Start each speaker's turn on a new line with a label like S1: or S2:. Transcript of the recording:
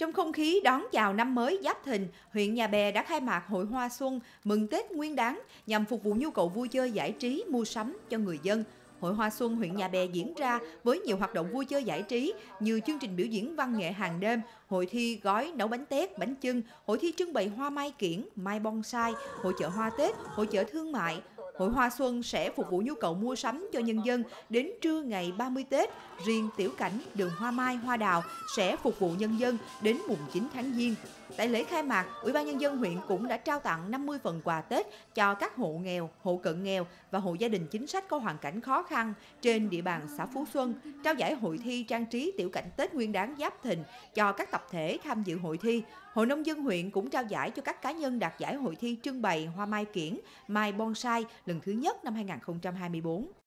S1: Trong không khí đón chào năm mới Giáp Thìn, huyện Nhà Bè đã khai mạc hội hoa xuân mừng Tết Nguyên đán nhằm phục vụ nhu cầu vui chơi giải trí, mua sắm cho người dân. Hội Hoa Xuân huyện Nhà Bè diễn ra với nhiều hoạt động vui chơi giải trí như chương trình biểu diễn văn nghệ hàng đêm, hội thi gói nấu bánh tét, bánh chưng, hội thi trưng bày hoa mai kiển, mai bonsai, hội chợ hoa Tết, hội chợ thương mại, Hội Hoa Xuân sẽ phục vụ nhu cầu mua sắm cho nhân dân đến trưa ngày 30 Tết. Riêng tiểu cảnh đường Hoa Mai, Hoa Đào sẽ phục vụ nhân dân đến mùng 9 tháng Giêng. Tại lễ khai mạc, Ủy ban Nhân dân huyện cũng đã trao tặng 50 phần quà Tết cho các hộ nghèo, hộ cận nghèo và hộ gia đình chính sách có hoàn cảnh khó khăn trên địa bàn xã Phú Xuân, trao giải hội thi trang trí tiểu cảnh Tết Nguyên đáng Giáp Thìn cho các tập thể tham dự hội thi. Hội Nông dân huyện cũng trao giải cho các cá nhân đạt giải hội thi trưng bày hoa mai kiển, mai bonsai, lần thứ nhất năm 2024